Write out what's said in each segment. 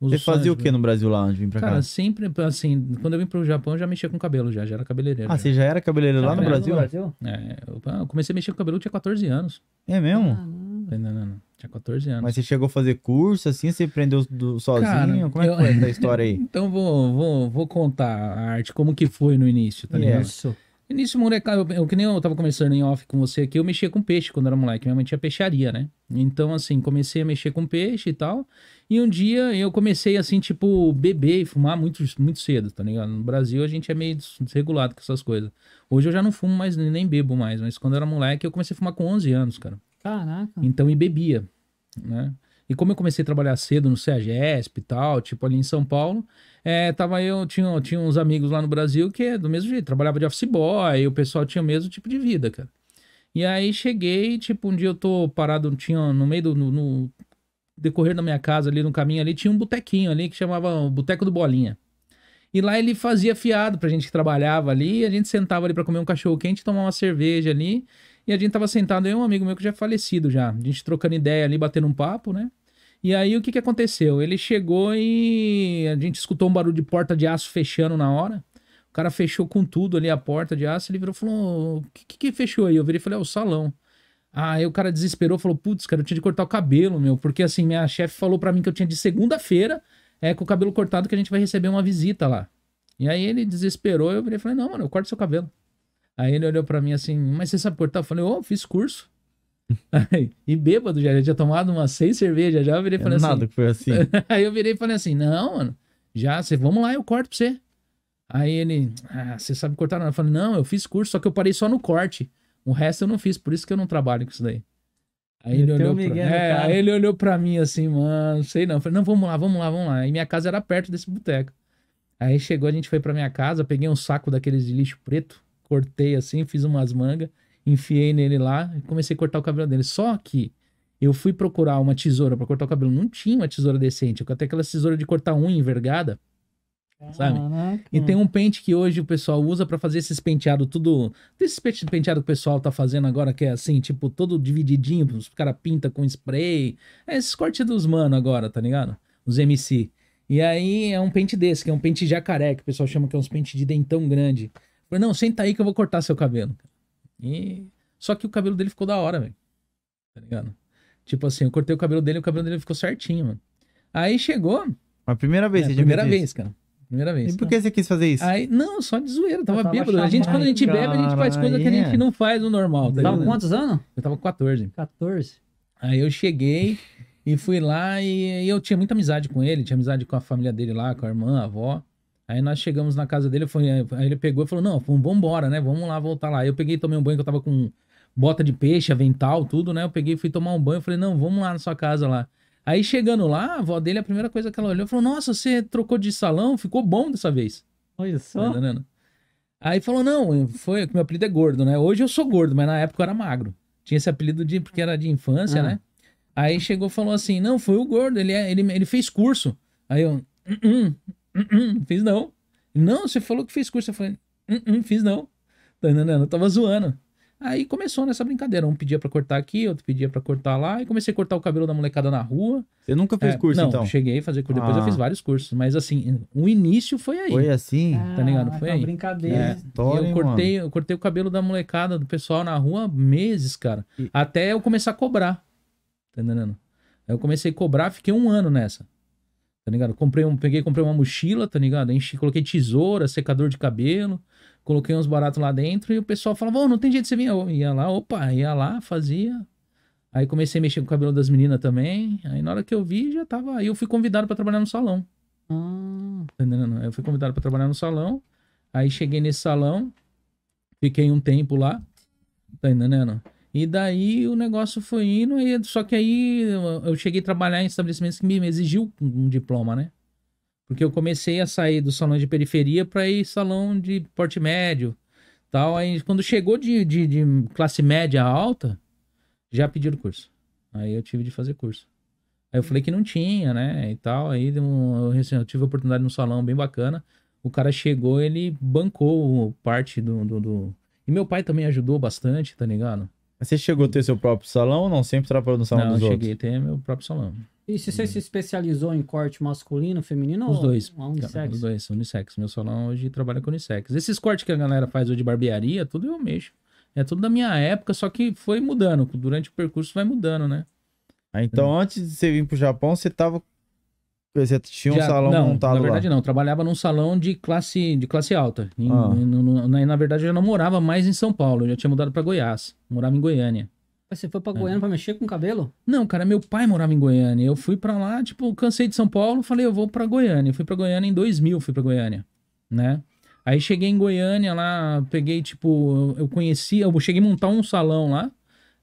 Você fazia o que né? no Brasil lá onde vim pra cá? Cara, sempre, assim, quando eu vim pro Japão, eu já mexia com cabelo, já, já era cabeleireiro. Ah, já. você já era cabeleireiro já lá era no Brasil? No Brasil? É, eu comecei a mexer com cabelo, eu tinha 14 anos. É mesmo? Ah, não. não, não, não. Tinha 14 anos. Mas você chegou a fazer curso, assim, você aprendeu do, sozinho? Cara, como é que eu... foi essa história aí? então vou, vou, vou contar a arte, como que foi no início, tá ligado? Isso. Início nisso, molecada, eu, eu, que nem eu tava conversando em off com você aqui, eu mexia com peixe quando era moleque. Minha mãe tinha peixaria, né? Então, assim, comecei a mexer com peixe e tal. E um dia eu comecei, assim, tipo, beber e fumar muito, muito cedo, tá ligado? No Brasil a gente é meio desregulado com essas coisas. Hoje eu já não fumo mais, nem bebo mais. Mas quando era moleque, eu comecei a fumar com 11 anos, cara. Caraca. Então, e bebia, né? E como eu comecei a trabalhar cedo no CEAGESP e tal, tipo ali em São Paulo, é, tava eu, tinha, tinha uns amigos lá no Brasil que é do mesmo jeito, trabalhava de office boy, e o pessoal tinha o mesmo tipo de vida, cara. E aí cheguei, tipo, um dia eu tô parado, tinha no meio do. No, no decorrer da minha casa ali no caminho ali, tinha um botequinho ali que chamava Boteco do Bolinha. E lá ele fazia fiado pra gente que trabalhava ali, a gente sentava ali para comer um cachorro quente, tomar uma cerveja ali. E a gente tava sentado, eu e um amigo meu que já é falecido já. A gente trocando ideia ali, batendo um papo, né? E aí o que, que aconteceu? Ele chegou e a gente escutou um barulho de porta de aço fechando na hora. O cara fechou com tudo ali a porta de aço. Ele virou e falou: O que, que, fechou aí? Eu virei e falei: É o salão. Aí o cara desesperou, falou: Putz, cara, eu tinha de cortar o cabelo, meu. Porque assim, minha chefe falou para mim que eu tinha de segunda-feira, é com o cabelo cortado, que a gente vai receber uma visita lá. E aí ele desesperou. Eu virei e falei: Não, mano, eu corto seu cabelo. Aí ele olhou para mim assim: Mas você sabe cortar? Eu falei: Ô, oh, fiz curso. Aí, e bêbado já, já tinha tomado umas seis cervejas já, eu virei e é falei é assim. Nada que foi assim. aí eu virei e falei assim, não, mano, já, cê, vamos lá, eu corto pra você. Aí ele, ah, você sabe cortar não Eu falei, não, eu fiz curso, só que eu parei só no corte. O resto eu não fiz, por isso que eu não trabalho com isso daí. Aí ele, olhou pra... É, aí ele olhou pra mim assim, mano, sei não. Eu falei, não, vamos lá, vamos lá, vamos lá. E minha casa era perto desse boteco. Aí chegou, a gente foi pra minha casa, peguei um saco daqueles de lixo preto, cortei assim, fiz umas mangas enfiei nele lá e comecei a cortar o cabelo dele. Só que eu fui procurar uma tesoura para cortar o cabelo, não tinha uma tesoura decente, até aquela tesoura de cortar unha envergada, sabe? E tem um pente que hoje o pessoal usa para fazer esses penteados tudo, esse penteado que o pessoal tá fazendo agora que é assim, tipo, todo divididinho, os cara pinta com spray, é esses cortes dos mano agora, tá ligado? Os MC. E aí é um pente desse, que é um pente jacaré, que o pessoal chama que é uns pentes de dentão grande. Eu falei, não, senta aí que eu vou cortar seu cabelo. E... Só que o cabelo dele ficou da hora, velho. Tá ligado? Tipo assim, eu cortei o cabelo dele e o cabelo dele ficou certinho, mano. Aí chegou. A primeira vez, é, a Primeira vez, isso. cara. Primeira vez. E por tá? que você quis fazer isso? Aí, não, só de zoeira, tava, tava bêbado. a gente, quando a gente cara, bebe, a gente faz coisa yeah. que a gente é. não faz no normal. Tá tava com quantos anos? Eu tava com 14. 14. Aí eu cheguei e fui lá e, e, eu tinha muita amizade com ele, tinha amizade com a família dele lá, com a irmã, a avó. Aí nós chegamos na casa dele, foi, aí ele pegou e falou: Não, vamos embora, né? Vamos lá voltar lá. Eu peguei tomei um banho que eu tava com bota de peixe, avental, tudo, né? Eu peguei fui tomar um banho. e falei: Não, vamos lá na sua casa lá. Aí chegando lá, a avó dele, a primeira coisa que ela olhou, falou: Nossa, você trocou de salão, ficou bom dessa vez. Olha tá só. Aí falou: Não, foi que meu apelido é gordo, né? Hoje eu sou gordo, mas na época eu era magro. Tinha esse apelido de porque era de infância, ah. né? Aí chegou e falou assim: Não, foi o gordo, ele, é, ele, ele fez curso. Aí eu. Uh -uh não, hum, hum, fiz não. Não, você falou que fez curso. Eu falei, não, hum, não fiz não. Tá entendendo? Eu tava zoando. Aí começou nessa brincadeira. Um pedia para cortar aqui, outro pedia para cortar lá. E comecei a cortar o cabelo da molecada na rua. Você nunca fez é, curso, não, então? Não, cheguei a fazer curso. Depois ah. eu fiz vários cursos. Mas assim, o início foi aí. Foi assim? Tá ligado? Ah, foi ah, aí. brincadeira. É. História, eu, cortei, eu cortei o cabelo da molecada, do pessoal na rua, meses, cara. E... Até eu começar a cobrar. Tá entendendo? Aí eu comecei a cobrar, fiquei um ano nessa tá ligado? Comprei um, peguei, comprei uma mochila, tá ligado? Enchi, coloquei tesoura, secador de cabelo, coloquei uns baratos lá dentro e o pessoal falava, ô, oh, não tem jeito de você vir. Eu ia lá, opa, ia lá, fazia. Aí comecei a mexer com o cabelo das meninas também. Aí na hora que eu vi, já tava. Aí eu fui convidado para trabalhar no salão. Hum. Entendendo? Eu fui convidado para trabalhar no salão. Aí cheguei nesse salão, fiquei um tempo lá, tá entendendo? E daí o negócio foi indo, e, só que aí eu cheguei a trabalhar em estabelecimentos que me exigiu um diploma, né? Porque eu comecei a sair do salão de periferia para ir salão de porte médio, tal. Aí quando chegou de, de, de classe média alta, já pediram curso. Aí eu tive de fazer curso. Aí eu falei que não tinha, né? E tal. Aí eu, eu tive a oportunidade num salão bem bacana. O cara chegou, ele bancou parte do, do, do. E meu pai também ajudou bastante, tá ligado? Mas você chegou a ter seu próprio salão ou não? Sempre trabalhou no salão não, dos outros? Não, cheguei a ter meu próprio salão. E se você hum. se especializou em corte masculino, feminino os ou dois. unissex? Os dois, unissex. Meu salão hoje trabalha com unissex. Esses cortes que a galera faz hoje de barbearia, tudo eu mexo. É tudo da minha época, só que foi mudando. Durante o percurso vai mudando, né? Ah, então é. antes de você vir pro Japão, você tava você tinha um Já, salão não, montado na verdade lá. não, trabalhava num salão de classe, de classe alta. Em, ah. em, no, na, na, verdade eu já não morava mais em São Paulo, eu já tinha mudado para Goiás, morava em Goiânia. Mas você foi pra é. Goiânia é. pra mexer com o cabelo? Não, cara, meu pai morava em Goiânia, eu fui para lá, tipo, cansei de São Paulo, falei, eu vou para Goiânia. Eu fui para Goiânia em 2000, fui para Goiânia, né? Aí cheguei em Goiânia lá, peguei, tipo, eu, eu conhecia, eu cheguei a montar um salão lá,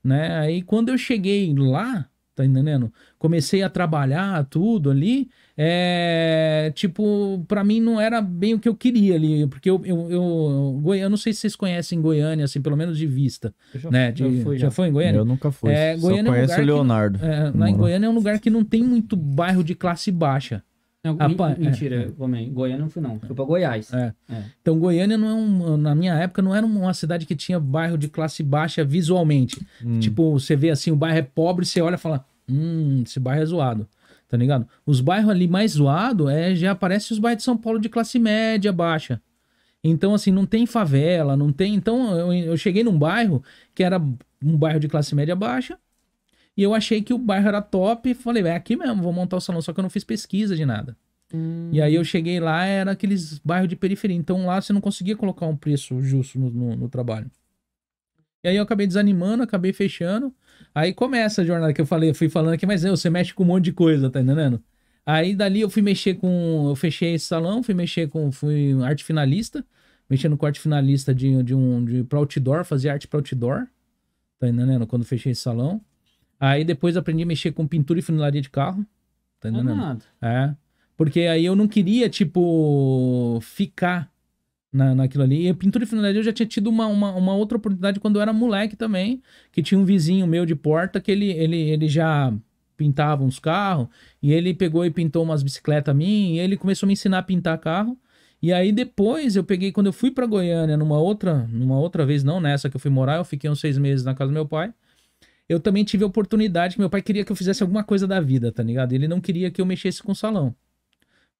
né? Aí quando eu cheguei lá, tá entendendo? Comecei a trabalhar tudo ali, é, tipo, para mim não era bem o que eu queria ali, porque eu, eu, eu, Goiânia, não sei se vocês conhecem Goiânia, assim, pelo menos de vista, já, né? De, já, fui, já. já, foi em Goiânia? Eu nunca fui, é, Goiânia é um o Leonardo. Que, é, lá em Goiânia é um lugar que não tem muito bairro de classe baixa, não, ah, pá, é, mentira, é, é. Goiânia não fui não, fui pra Goiás. É. é. Então Goiânia não é um, na minha época não era uma cidade que tinha bairro de classe baixa visualmente. Hum. Tipo, você vê assim, o bairro é pobre, você olha e fala, hum, esse bairro é zoado. Tá ligado? Os bairros ali mais zoado é já aparece os bairros de São Paulo de classe média baixa. Então assim, não tem favela, não tem, então eu, eu cheguei num bairro que era um bairro de classe média baixa e eu achei que o bairro era top e falei, é aqui mesmo, vou montar o salão. Só que eu não fiz pesquisa de nada. Hum. E aí eu cheguei lá, era aqueles bairros de periferia. Então lá você não conseguia colocar um preço justo no, no, no trabalho. E aí eu acabei desanimando, acabei fechando. Aí começa a jornada que eu falei, fui falando aqui, mas eu, você mexe com um monte de coisa, tá entendendo? Aí dali eu fui mexer com. Eu fechei esse salão, fui mexer com. Fui arte finalista, mexendo com arte finalista de, de um. De, pra outdoor, fazia arte pra outdoor, tá entendendo? Quando fechei esse salão. Aí depois aprendi a mexer com pintura e funilaria de carro. Tá é entendendo? É. Porque aí eu não queria, tipo, ficar na, naquilo ali. E pintura e funilaria eu já tinha tido uma, uma, uma, outra oportunidade quando eu era moleque também, que tinha um vizinho meu de porta que ele, ele, ele já pintava uns carros, e ele pegou e pintou umas bicicletas minha, e ele começou a me ensinar a pintar carro. E aí depois eu peguei, quando eu fui para Goiânia, numa outra, numa outra vez, não nessa que eu fui morar, eu fiquei uns seis meses na casa do meu pai eu também tive a oportunidade que meu pai queria que eu fizesse alguma coisa da vida, tá ligado? Ele não queria que eu mexesse com o salão.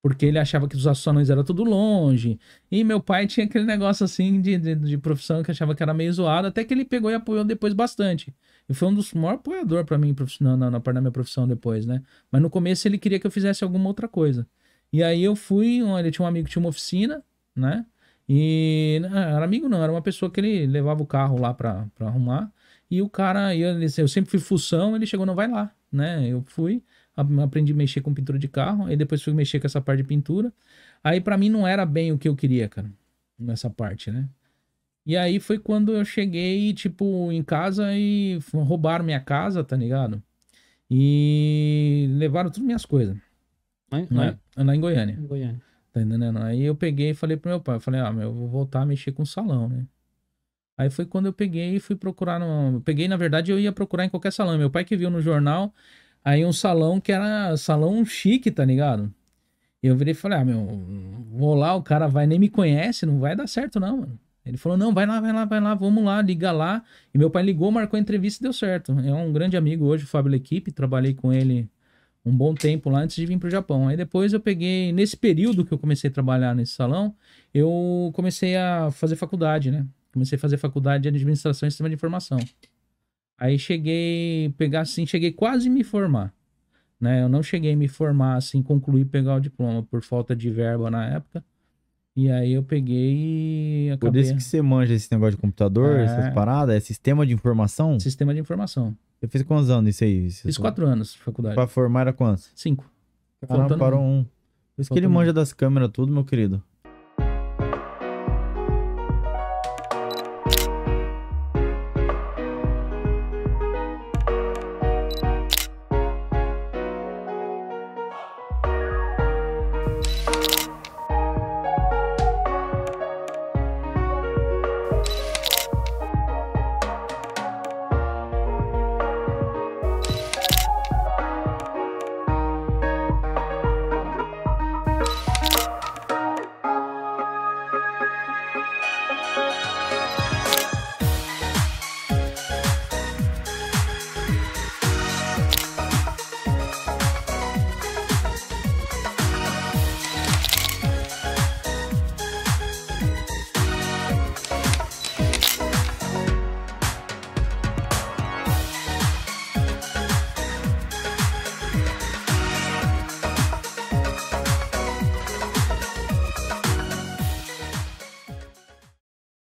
Porque ele achava que os salões eram tudo longe. E meu pai tinha aquele negócio assim de, de, de, profissão que achava que era meio zoado, até que ele pegou e apoiou depois bastante. E foi um dos maiores apoiadores para mim na, na, na, na minha profissão depois, né? Mas no começo ele queria que eu fizesse alguma outra coisa. E aí eu fui, ele tinha um amigo que tinha uma oficina, né? E não, ah, era amigo não, era uma pessoa que ele levava o carro lá pra, pra arrumar. E o cara, eu, eu sempre fui fusão ele chegou, não vai lá, né? Eu fui, aprendi a mexer com pintura de carro, aí depois fui mexer com essa parte de pintura. Aí para mim não era bem o que eu queria, cara, nessa parte, né? E aí foi quando eu cheguei, tipo, em casa e roubaram minha casa, tá ligado? E levaram todas minhas coisas. Lá em, né? lá, lá em Goiânia. Em Goiânia. Tá entendendo? Aí eu peguei e falei pro meu pai, eu falei, ah, meu, eu vou voltar a mexer com salão, né? Aí foi quando eu peguei e fui procurar no. Peguei, na verdade, eu ia procurar em qualquer salão. Meu pai que viu no jornal, aí um salão que era salão chique, tá ligado? E eu virei e falei, ah, meu, vou lá, o cara vai, nem me conhece, não vai dar certo, não, mano. Ele falou, não, vai lá, vai lá, vai lá, vamos lá, liga lá. E meu pai ligou, marcou a entrevista e deu certo. É um grande amigo hoje, o Fábio Lequipe, trabalhei com ele um bom tempo lá antes de vir para o Japão. Aí depois eu peguei, nesse período que eu comecei a trabalhar nesse salão, eu comecei a fazer faculdade, né? comecei a fazer faculdade de administração e sistema de informação. Aí cheguei, pegar assim, cheguei quase me formar, né? Eu não cheguei a me formar assim, concluir pegar o diploma por falta de verba na época. E aí eu peguei e acabei. Por isso que você manja esse negócio de computador, é... essas paradas, é sistema de informação? Sistema de informação. Eu fiz quantos anos isso aí? fiz só... quatro anos de faculdade. Pra formar era quantos? Cinco. Caramba, parou um. Por isso que ele manja das câmeras tudo, meu querido.